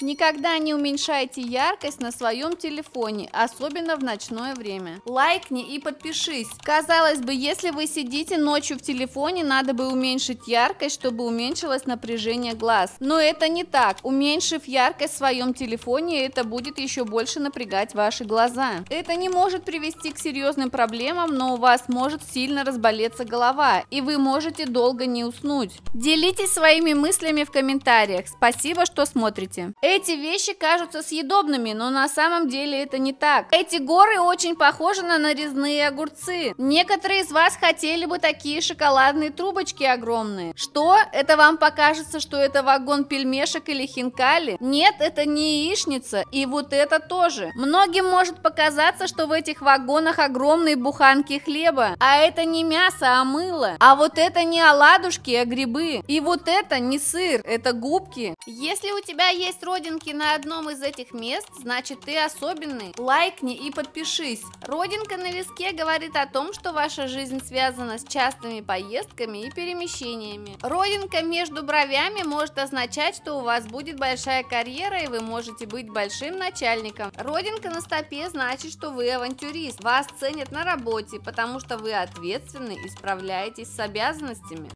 Никогда не уменьшайте яркость на своем телефоне, особенно в ночное время. Лайкни и подпишись. Казалось бы, если вы сидите ночью в телефоне, надо бы уменьшить яркость, чтобы уменьшилось напряжение глаз. Но это не так. Уменьшив яркость в своем телефоне, это будет еще больше напрягать ваши глаза. Это не может привести к серьезным проблемам, но у вас может сильно разболеться голова, и вы можете долго не уснуть. Делитесь своими мыслями в комментариях. Спасибо, что смотрите. Эти вещи кажутся съедобными, но на самом деле это не так. Эти горы очень похожи на нарезные огурцы. Некоторые из вас хотели бы такие шоколадные трубочки огромные. Что? Это вам покажется, что это вагон пельмешек или хинкали? Нет, это не яичница, и вот это тоже. Многим может показаться, что в этих вагонах огромные буханки хлеба, а это не мясо, а мыло. А вот это не оладушки, а грибы. И вот это не сыр, это губки. Если у тебя есть ролик родинки на одном из этих мест, значит ты особенный. Лайкни и подпишись. Родинка на виске говорит о том, что ваша жизнь связана с частыми поездками и перемещениями. Родинка между бровями может означать, что у вас будет большая карьера и вы можете быть большим начальником. Родинка на стопе значит, что вы авантюрист. Вас ценят на работе, потому что вы ответственны и справляетесь с обязанностями.